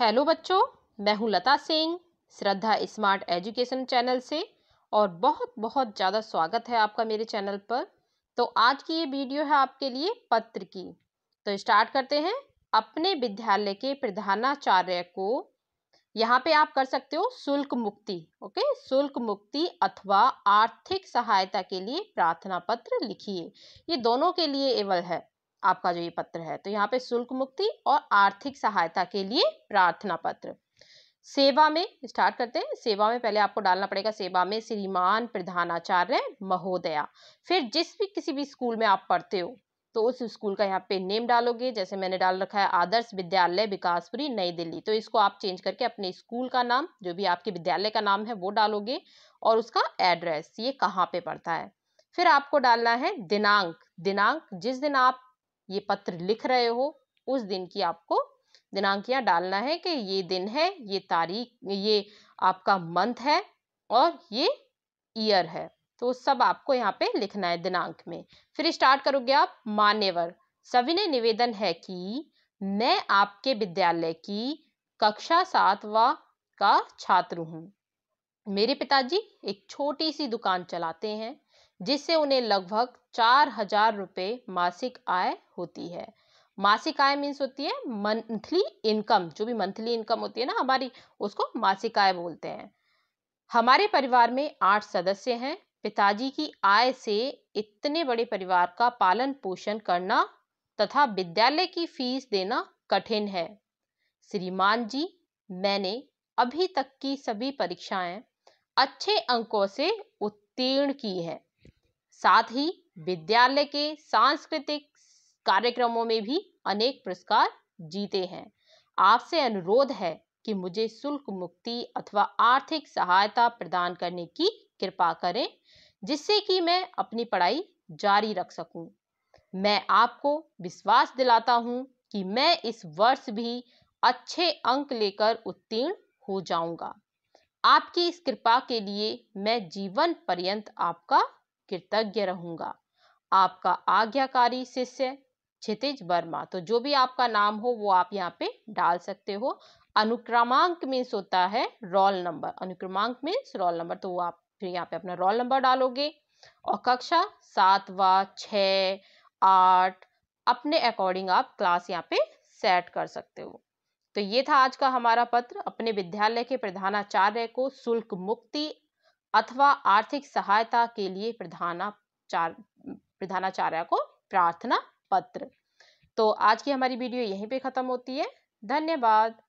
Hello बच्चों मैं हूं Lata Singh Shraddha smart education channel से और बहुत बहुत ज़्यादा स्वागत है आपका मेरे चैनल पर तो आज की ये वीडियो है आपके लिए पत्र की तो स्टार्ट करते हैं अपने विद्यालय के प्रधानाचार्य को यहाँ पे आप कर सकते हो शुल्क मुक्ति ओके शुल्क मुक्ति अथवा आर्थिक सहायता के लिए प्रार्थना पत्र लिखिए ये दोनों के लिए एवल है आपका जो ये पत्र है तो यहाँ पे शुल्क मुक्ति और आर्थिक सहायता के लिए प्रार्थना पत्र सेवा में स्टार्ट करते हैं सेवा में पहले आपको डालना पड़ेगा सेवा में श्रीमान प्रधानाचार्य महोदया फिर जिस भी किसी भी स्कूल में आप पढ़ते हो तो उस स्कूल का यहाँ पे नेम डालोगे जैसे मैंने डाल रखा है आदर्श विद्यालय विकासपुरी नई दिल्ली तो इसको आप चेंज करके अपने स्कूल का नाम जो भी आपके विद्यालय का नाम है वो डालोगे और उसका एड्रेस ये कहाँ पे पड़ता है फिर आपको डालना है दिनांक दिनांक जिस दिन आप ये पत्र लिख रहे हो उस दिन की आपको दिनांक यहाँ डालना है कि ये दिन है ये तारीख ये आपका मंथ है और ये ईयर है तो सब आपको यहाँ पे लिखना है दिनांक में फिर स्टार्ट करोगे आप मान्यवर ने निवेदन है कि मैं आपके विद्यालय की कक्षा सातवा का छात्र हूँ मेरे पिताजी एक छोटी सी दुकान चलाते हैं जिससे उन्हें लगभग चार हजार रुपये मासिक आय होती है मासिक आय मीन्स होती है मंथली इनकम जो भी मंथली इनकम होती है ना हमारी उसको मासिक आय बोलते हैं हमारे परिवार में आठ सदस्य हैं पिताजी की आय से इतने बड़े परिवार का पालन पोषण करना तथा विद्यालय की फीस देना कठिन है श्रीमान जी मैंने अभी तक की सभी परीक्षाएं अच्छे अंकों से उत्तीर्ण की है साथ ही विद्यालय के सांस्कृतिक कार्यक्रमों में भी अनेक पुरस्कार जीते हैं आपसे अनुरोध है कि मुझे शुल्क मुक्ति अथवा आर्थिक सहायता प्रदान करने की कृपा करें जिससे कि मैं अपनी पढ़ाई जारी रख सकूं। मैं आपको विश्वास दिलाता हूं कि मैं इस वर्ष भी अच्छे अंक लेकर उत्तीर्ण हो जाऊंगा आपकी इस कृपा के लिए मैं जीवन पर्यंत आपका कृतज्ञ रहूंगा आपका आज्ञाकारी शिष्य क्षितिज वर्मा तो जो भी आपका नाम हो वो आप यहाँ पे डाल सकते हो अनुक्रमांक मीन्स होता है रोल नंबर अनुक्रमांक मीन्स रोल नंबर तो वो आप फिर यहाँ पे अपना रोल नंबर डालोगे और कक्षा सात व छ आठ अपने अकॉर्डिंग आप क्लास यहाँ पे सेट कर सकते हो तो ये था आज का हमारा पत्र अपने विद्यालय के प्रधानाचार्य को शुल्क मुक्ति अथवा आर्थिक सहायता के लिए प्रधानाचार प्रधानाचार्य को प्रार्थना पत्र तो आज की हमारी वीडियो यहीं पे ख़त्म होती है धन्यवाद